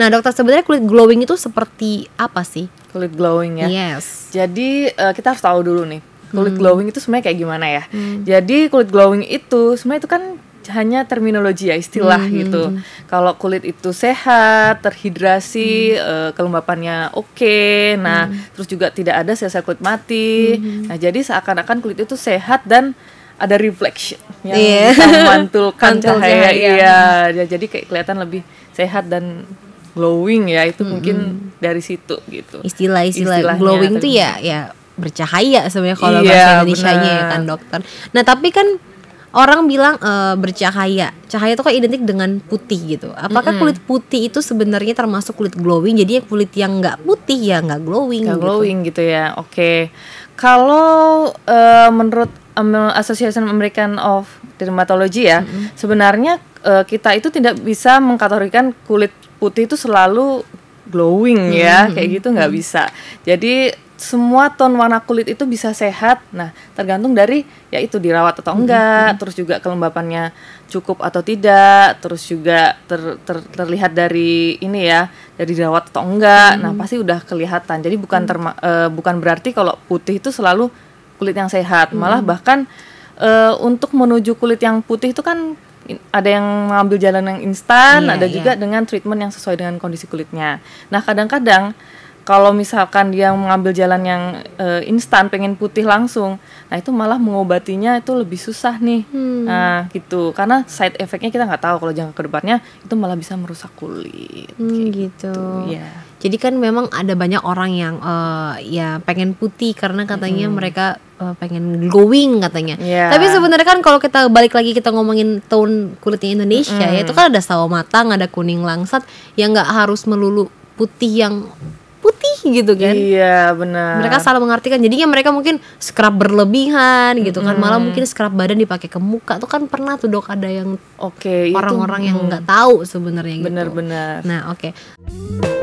Nah, dokter sebenarnya kulit glowing itu seperti apa sih? Kulit glowing ya. Yes. Jadi uh, kita harus tahu dulu nih kulit hmm. glowing itu sebenarnya kayak gimana ya? Hmm. Jadi kulit glowing itu sebenarnya itu kan hanya terminologi ya istilah hmm. gitu. Kalau kulit itu sehat, terhidrasi, hmm. Eh, kelembapannya oke. Okay, nah, hmm. terus juga tidak ada sel-sel kulit mati. Hmm. Nah, jadi seakan-akan kulit itu sehat dan ada reflection yang yeah. memantulkan cahaya, cahaya. Iya, ya, jadi kayak kelihatan lebih sehat dan glowing ya itu mm -hmm. mungkin dari situ gitu istilah-istilah glowing tuh ya ya bercahaya sebenarnya kalau iya, bahasa Indonesia-nya ya kan dokter nah tapi kan orang bilang uh, bercahaya. Cahaya itu kan identik dengan putih gitu. Apakah mm -hmm. kulit putih itu sebenarnya termasuk kulit glowing? Jadi kulit yang nggak putih ya nggak glowing. Nggak gitu. glowing gitu ya. Oke. Okay. Kalau uh, menurut eh, Association American of Dermatology ya, mm -hmm. sebenarnya kita itu tidak bisa mengkategorikan kulit putih itu selalu glowing ya hmm. kayak gitu nggak hmm. bisa jadi semua ton warna kulit itu bisa sehat nah tergantung dari ya itu dirawat atau hmm. enggak hmm. terus juga kelembapannya cukup atau tidak terus juga ter, ter, terlihat dari ini ya dari dirawat atau enggak hmm. nah pasti udah kelihatan jadi bukan hmm. terma, uh, bukan berarti kalau putih itu selalu kulit yang sehat malah bahkan uh, untuk menuju kulit yang putih itu kan ada yang mengambil jalan yang instan, yeah, ada yeah. juga dengan treatment yang sesuai dengan kondisi kulitnya. Nah, kadang-kadang kalau misalkan dia mengambil jalan yang uh, instan, pengen putih langsung, nah itu malah mengobatinya itu lebih susah nih, hmm. nah gitu. Karena side effectnya kita nggak tahu kalau jangka kedepannya itu malah bisa merusak kulit. Hmm, gitu. gitu. Yeah. Jadi kan memang ada banyak orang yang uh, ya pengen putih karena katanya hmm. mereka uh, pengen glowing katanya. Yeah. Tapi sebenarnya kan kalau kita balik lagi kita ngomongin tone kulitnya Indonesia mm. ya itu kan ada sawo matang, ada kuning langsat yang nggak harus melulu putih yang putih gitu kan iya benar mereka salah mengartikan jadinya mereka mungkin scrub berlebihan gitu kan malah mungkin scrub badan dipakai ke muka tuh kan pernah tuh dok ada yang oke okay, orang-orang yang nggak tahu sebenarnya gitu benar-benar nah oke okay.